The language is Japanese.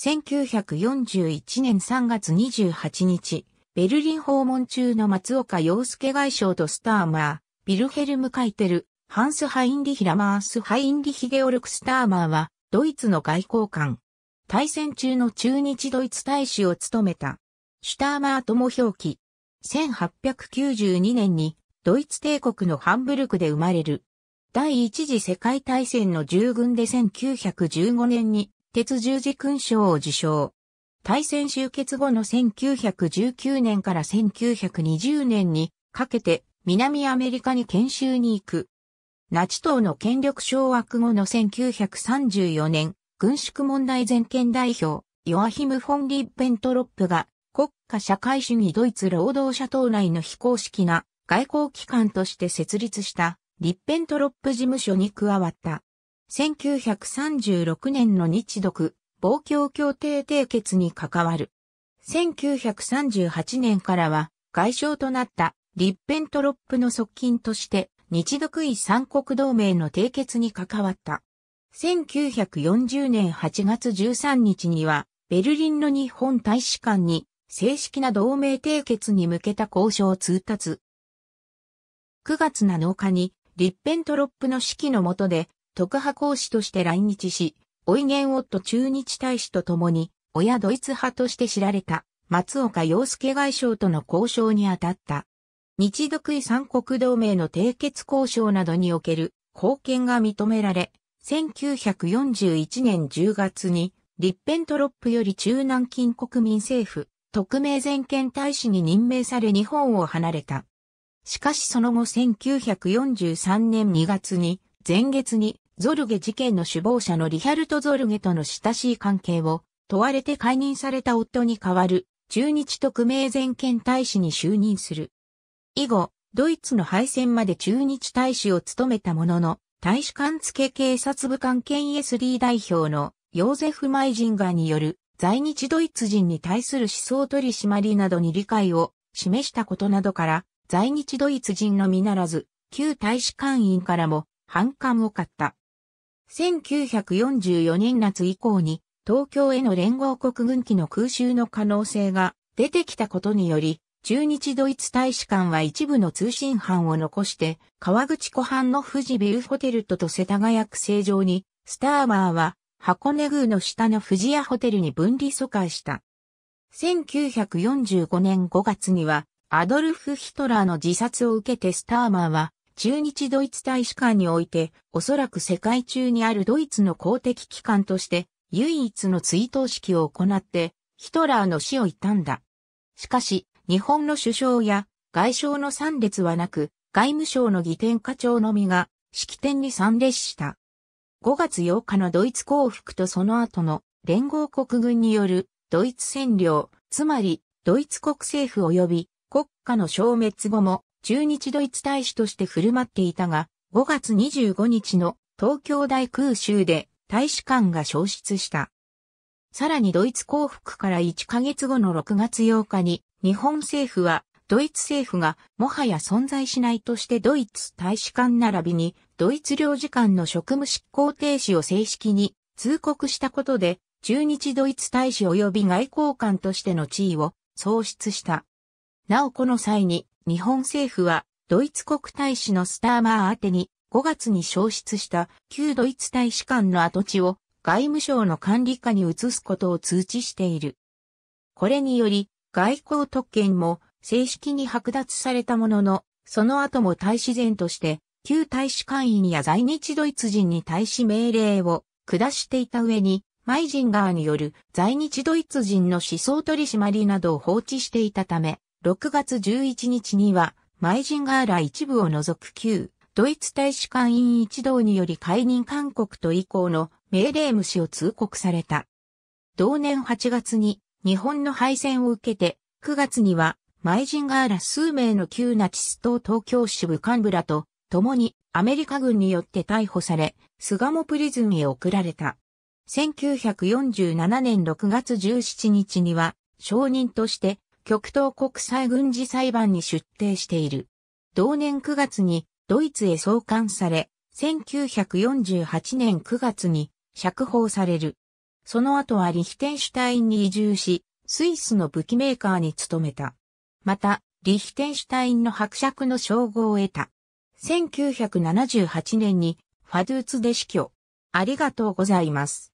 1941年3月28日、ベルリン訪問中の松岡洋介外相とスターマー、ビルヘルム・カイテル、ハンス・ハインリヒ・ラマース・ハインリヒ・ゲオルク・スターマーは、ドイツの外交官。対戦中の中日ドイツ大使を務めた。シュターマーとも表記。1892年に、ドイツ帝国のハンブルクで生まれる。第一次世界大戦の従軍で1915年に鉄十字勲章を受章。対戦終結後の1919年から1920年にかけて南アメリカに研修に行く。ナチ党の権力掌握後の1934年、軍縮問題全権代表、ヨアヒム・フォン・リッベントロップが国家社会主義ドイツ労働者党内の非公式な外交機関として設立したリッベントロップ事務所に加わった。1936年の日独、防共協定締結に関わる。1938年からは外相となったリッペントロップの側近として日独位三国同盟の締結に関わった。1940年8月13日にはベルリンの日本大使館に正式な同盟締結に向けた交渉を通達。9月7日にリッペントロップの指揮の下で特派講師として来日し、オイゲンオット駐日大使と共に、親ドイツ派として知られた松岡洋介外相との交渉に当たった。日独位三国同盟の締結交渉などにおける貢献が認められ、1941年10月に、リッペントロップより中南近国民政府、特命全権大使に任命され日本を離れた。しかしその後1943年2月に、前月にゾルゲ事件の首謀者のリヒャルト・ゾルゲとの親しい関係を問われて解任された夫に代わる中日特命全権大使に就任する。以後、ドイツの敗戦まで中日大使を務めたものの、大使館付警察部官兼 ESD 代表のヨーゼフ・マイジンガーによる在日ドイツ人に対する思想取り締まりなどに理解を示したことなどから、在日ドイツ人のみならず、旧大使館員からも反感を買った。1944年夏以降に東京への連合国軍機の空襲の可能性が出てきたことにより、中日ドイツ大使館は一部の通信班を残して、川口湖畔の富士ビューホテルとと世田谷区成城に、スターバーは箱根宮の下の富士屋ホテルに分離疎開した。1945年5月には、アドルフ・ヒトラーの自殺を受けてスターマーは、駐日ドイツ大使館において、おそらく世界中にあるドイツの公的機関として、唯一の追悼式を行って、ヒトラーの死を悼んだ。しかし、日本の首相や外相の参列はなく、外務省の議典課長のみが式典に参列した。5月8日のドイツ降伏とその後の連合国軍によるドイツ占領、つまりドイツ国政府及び国家の消滅後も中日ドイツ大使として振る舞っていたが、5月25日の東京大空襲で大使館が消失した。さらにドイツ降伏から1ヶ月後の6月8日に日本政府はドイツ政府がもはや存在しないとしてドイツ大使館並びにドイツ領事館の職務執行停止を正式に通告したことで中日ドイツ大使及び外交官としての地位を喪失した。なおこの際に日本政府は、ドイツ国大使のスターマー宛てに、5月に消失した旧ドイツ大使館の跡地を外務省の管理下に移すことを通知している。これにより、外交特権も正式に剥奪されたものの、その後も大使前として、旧大使館員や在日ドイツ人に対し命令を下していた上に、マイジンガーによる在日ドイツ人の思想取締りなどを放置していたため、6月11日には、マイジンガーラ一部を除く旧、ドイツ大使館員一同により解任勧告と以降の命令無視を通告された。同年8月に日本の敗戦を受けて、9月にはマイジンガーラ数名の旧ナチス党東京支部幹部らと共にアメリカ軍によって逮捕され、ガモプリズムへ送られた。1947年6月17日には、証人として極東国際軍事裁判に出廷している。同年9月にドイツへ送還され、1948年9月に釈放される。その後はリヒテンシュタインに移住し、スイスの武器メーカーに勤めた。また、リヒテンシュタインの伯爵の称号を得た。1978年にファドゥーツで死去。ありがとうございます。